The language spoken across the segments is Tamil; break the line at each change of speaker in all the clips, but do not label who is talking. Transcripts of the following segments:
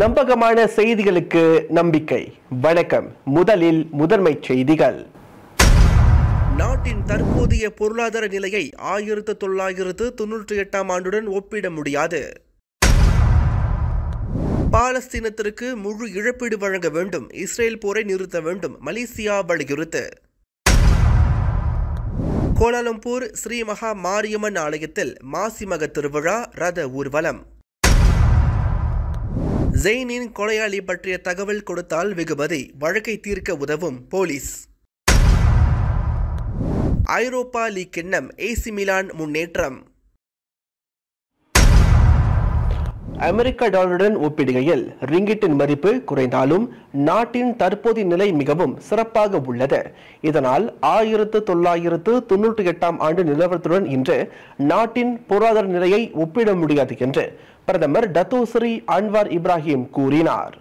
நம்பகமான செய்திகளுக்கு நம்பிக்கை வணக்கம் முதலில் முதன்மை செய்திகள் நாட்டின் தற்போதைய பொருளாதார நிலையை ஆயிரத்து தொள்ளாயிரத்து தொன்னூற்றி எட்டாம் ஆண்டுடன் ஒப்பிட முடியாது பாலஸ்தீனத்திற்கு முழு இழப்பீடு வழங்க வேண்டும் இஸ்ரேல் போரை நிறுத்த வேண்டும் மலேசியா வலியுறுத்து கோலாலம்பூர் ஸ்ரீ மகா மாரியம்மன் ஆலயத்தில் மாசிமக திருவிழா ரத ஊர்வலம் ஜெயினின் கொலையாளி பற்றிய தகவல் கொடுத்தால் வெகுமதி வழக்கை தீர்க்க உதவும் போலீஸ் ஐரோப்பா லீக் கிண்ணம் ஏசி மிலான் முன்னேற்றம் அமெரிக்க டாலருடன் ஒப்பிடுகையில் ரிங்கிட்டின் மதிப்பு குறைந்தாலும் நாட்டின் தற்போதைய நிலை மிகவும் சிறப்பாக உள்ளது இதனால் ஆயிரத்து தொள்ளாயிரத்து தொன்னூற்றி எட்டாம் ஆண்டு நிலவரத்துடன் இன்று நாட்டின் பொருளாதார நிலையை ஒப்பிட முடியாது என்று பிரதமர் டத்தோசரி அன்வார் இப்ராஹிம் கூறினார்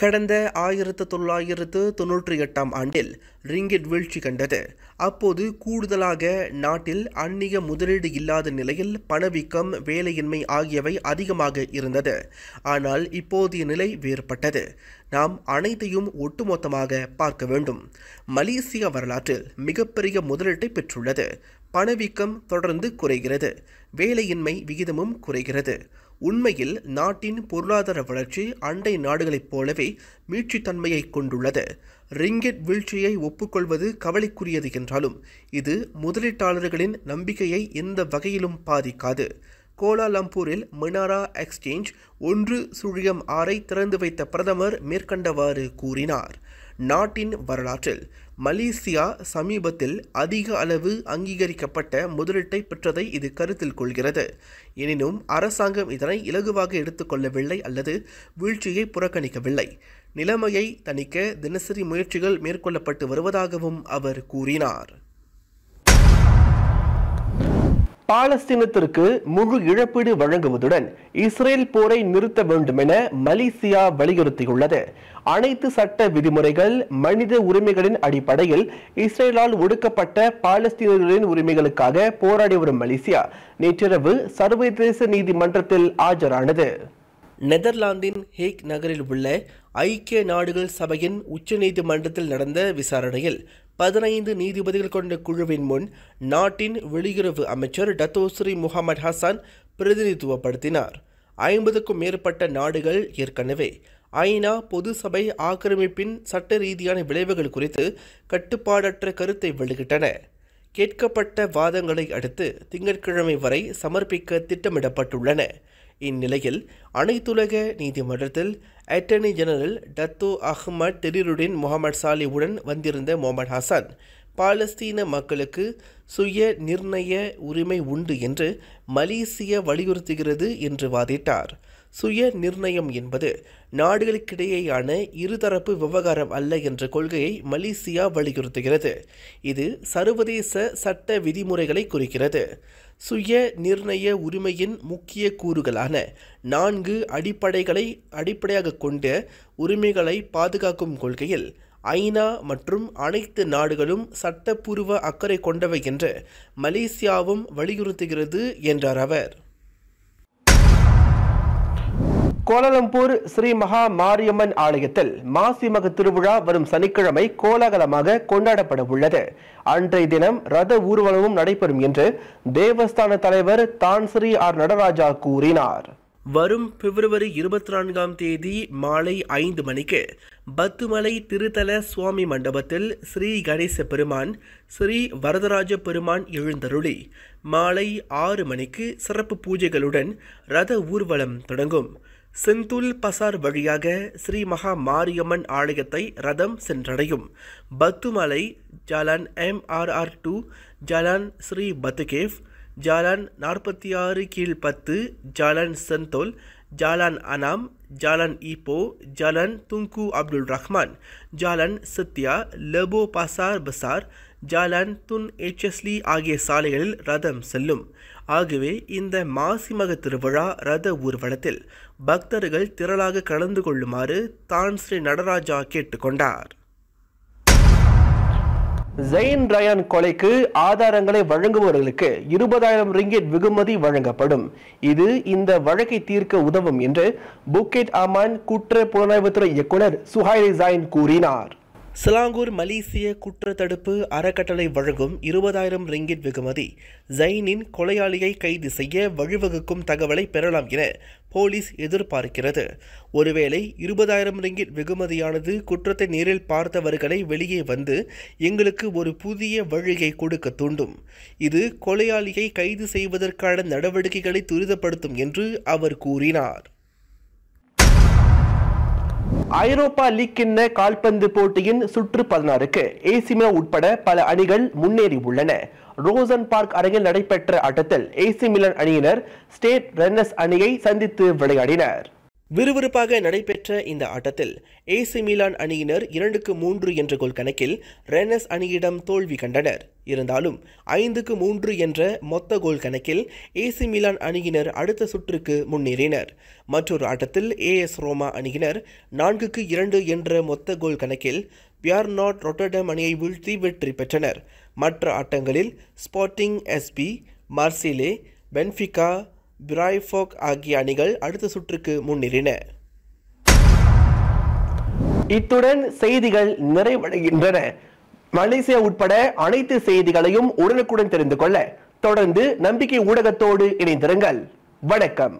கடந்த ஆயிரத்து தொள்ளாயிரத்து தொன்னூற்றி எட்டாம் ஆண்டில் ரிங்கிட் வீழ்ச்சி கண்டது அப்போது கூடுதலாக நாட்டில் அந்நிய முதலீடு இல்லாத நிலையில் பணவீக்கம் வேலையின்மை ஆகியவை அதிகமாக இருந்தது ஆனால் இப்போதைய நிலை வேறுபட்டது நாம் அனைத்தையும் ஒட்டுமொத்தமாக பார்க்க வேண்டும் மலேசிய வரலாற்றில் மிகப்பெரிய முதலீட்டை பெற்றுள்ளது பணவீக்கம் தொடர்ந்து குறைகிறது வேலையின்மை விகிதமும் குறைகிறது உண்மையில் நாட்டின் பொருளாதார வளர்ச்சி அண்டை நாடுகளைப் போலவே மீட்சித்தன்மையை கொண்டுள்ளது ரிங்கெட் வீழ்ச்சியை ஒப்புக்கொள்வது கவலைக்குரியது என்றாலும் இது முதலீட்டாளர்களின் நம்பிக்கையை எந்த வகையிலும் பாதிக்காது கோலாலம்பூரில் மினாரா எக்ஸ்சேஞ்ச் ஒன்று சுழியம் ஆறை திறந்து வைத்த பிரதமர் மேற்கண்டவாறு கூறினார் நாட்டின் வரலாற்றில் மலேசியா சமீபத்தில் அதிக அளவு அங்கீகரிக்கப்பட்ட முதலீட்டை பெற்றதை இது கருத்தில் கொள்கிறது எனினும் அரசாங்கம் இதனை இலகுவாக எடுத்துக்கொள்ளவில்லை அல்லது வீழ்ச்சியை புறக்கணிக்கவில்லை நிலைமையை தணிக்க தினசரி முயற்சிகள் மேற்கொள்ளப்பட்டு வருவதாகவும் அவர் கூறினார் பாலஸ்தீனத்திற்கு முழு இழப்பீடு வழங்குவதுடன் இஸ்ரேல் போரை நிறுத்த வேண்டும் என மலேசியா வலியுறுத்தியுள்ளது அனைத்து சட்ட விதிமுறைகள் மனித உரிமைகளின் அடிப்படையில் இஸ்ரேலால் ஒடுக்கப்பட்ட பாலஸ்தீனர்களின் உரிமைகளுக்காக போராடி வரும் மலேசியா நேற்றிரவு சர்வதேச நீதிமன்றத்தில் ஆஜரானது நெதர்லாந்தின் ஹேக் நகரில் உள்ள ஐக்கிய நாடுகள் சபையின் உச்சநீதிமன்றத்தில் நடந்த விசாரணையில் பதினைந்து நீதிபதிகள் கொண்ட குழுவின் முன் நாட்டின் வெளியுறவு அமைச்சர் டத்தோஸ்ரி முகமது ஹசான் பிரதிநிதித்துவப்படுத்தினார் ஐம்பதுக்கும் மேற்பட்ட நாடுகள் ஏற்கனவே ஐநா பொது சபை ஆக்கிரமிப்பின் சட்ட ரீதியான விளைவுகள் குறித்து கட்டுப்பாடற்ற கருத்தை வெளியிட்டன கேட்கப்பட்ட வாதங்களை அடுத்து திங்கட்கிழமை வரை சமர்ப்பிக்க திட்டமிடப்பட்டுள்ளன இந்நிலையில் அனைத்துலக நீதிமன்றத்தில் attorney general Dato Ahmad Terrirudin Mohamed சாலிவுடன் வந்திருந்த முகமது ஹசன் பாலஸ்தீன மக்களுக்கு சுய நிர்ணய உரிமை உண்டு என்று மலேசிய வலியுறுத்துகிறது என்று வாதிட்டார் சுய நிர்ணயம் என்பது நாடுகளுக்கிடையேயான இருதரப்பு விவகாரம் அல்ல என்ற கொள்கையை மலேசியா வலியுறுத்துகிறது இது சர்வதேச சட்ட விதிமுறைகளை குறிக்கிறது சுய நிர்ணய உரிமையின் முக்கிய கூறுகளான நான்கு அடிப்படைகளை அடிப்படையாக கொண்ட உரிமைகளை பாதுகாக்கும் கொள்கையில் ஐநா மற்றும் அனைத்து நாடுகளும் சட்டப்பூர்வ அக்கறை கொண்டவை என்று மலேசியாவும் வலியுறுத்துகிறது என்றார் அவர் கோலாலம்பூர் ஸ்ரீ மகா மாரியம்மன் ஆலயத்தில் மாசிமக திருவிழா வரும் சனிக்கிழமை கோலாகலமாக கொண்டாடப்பட உள்ளது அன்றைய தினம் ரத ஊர்வலமும் நடைபெறும் என்று தேவஸ்தான தலைவர் தான்ஸ்ரீ ஆர் நடராஜா கூறினார் வரும் பிப்ரவரி இருபத்தி நான்காம் தேதி மாலை ஐந்து மணிக்கு பத்துமலை திருத்தல சுவாமி மண்டபத்தில் ஸ்ரீ கணேச பெருமான் ஸ்ரீ வரதராஜ பெருமான் எழுந்தருளி மாலை ஆறு மணிக்கு சிறப்பு பூஜைகளுடன் ரத ஊர்வலம் தொடங்கும் செந்தூல் பசார் வழியாக ஸ்ரீ மகா மாரியம்மன் ஆலயத்தை ரதம் சென்றடையும் பத்துமலை Jalan MRR two Jalan Sri Batu Caves Jalan நாற்பத்தி ஆறு கீழ் பத்து ஜாலான் செந்தோல் ஜாலான் அனாம் Jalan Ipoh Jalan Tunku Abdul Rahman Jalan சத்யா Lebuh Pasar Pasar Jalan Tun H S Lee ஆகிய சாலைகளில் ரதம் செல்லும் ஆகவே இந்த மாசிமக திருவிழா ரத ஊர்வலத்தில் பக்தர்கள் திரளாக கலந்து கொள்ளுமாறு தான் ஸ்ரீ நடராஜா கேட்டுக்கொண்டார் ஜெயின் ரயான் கொலைக்கு ஆதாரங்களை வழங்குபவர்களுக்கு இருபதாயிரம் ரிங்கெட் வெகுமதி வழங்கப்படும் இது இந்த வழக்கை தீர்க்க உதவும் என்று புக்கெட் அமான் குற்ற புலனாய்வுத்துறை இயக்குனர் சுஹாய் ஜாயின் கூறினார் சிலாங்கூர் மலேசிய தடுப்பு அறக்கட்டளை வழங்கும் இருபதாயிரம் ரிங்கிட் வெகுமதி ஜைனின் கொலையாளியை கைது செய்ய வழிவகுக்கும் தகவலை பெறலாம் என போலீஸ் எதிர்பார்க்கிறது ஒருவேளை இருபதாயிரம் ரிங்கிட் வெகுமதியானது குற்றத்தை நேரில் பார்த்தவர்களை வெளியே வந்து எங்களுக்கு ஒரு புதிய வழியை கொடுக்க தூண்டும் இது கொலையாளியை கைது செய்வதற்கான நடவடிக்கைகளை துரிதப்படுத்தும் என்று அவர் கூறினார் ஐரோப்பா லீக் கிண்ண கால்பந்து போட்டியின் சுற்று பதினாறுக்கு ஏசிமா உட்பட பல அணிகள் முன்னேறி உள்ளன ரோசன் பார்க் அரங்கில் நடைபெற்ற ஆட்டத்தில் ஏசி மிலன் அணியினர் ஸ்டேட் ரன்னர்ஸ் அணியை சந்தித்து விளையாடினர் விறுவிறுப்பாக நடைபெற்ற இந்த ஆட்டத்தில் ஏசி மிலான் அணியினர் இரண்டுக்கு மூன்று என்ற கோல் கணக்கில் ரெனஸ் அணியிடம் தோல்வி கண்டனர் இருந்தாலும் ஐந்துக்கு மூன்று என்ற மொத்த கோல் கணக்கில் ஏசி மிலான் அணியினர் அடுத்த சுற்றுக்கு முன்னேறினர் மற்றொரு ஆட்டத்தில் ஏஎஸ் ரோமா அணியினர் நான்குக்கு இரண்டு என்ற மொத்த கோல் கணக்கில் பியார் நாட் ரொட்டர்டம் அணியை வீழ்த்தி வெற்றி பெற்றனர் மற்ற ஆட்டங்களில் Sporting SP Marseille Benfica Freiburg ஆகிய அணிகள் அடுத்த சுற்றுக்கு முன்னேறின இத்துடன் செய்திகள் நிறைவடைகின்றன மலேசியா உட்பட அனைத்து செய்திகளையும் உடனுக்குடன் தெரிந்து கொள்ள தொடர்ந்து நம்பிக்கை ஊடகத்தோடு இணைந்திருங்கள் வணக்கம்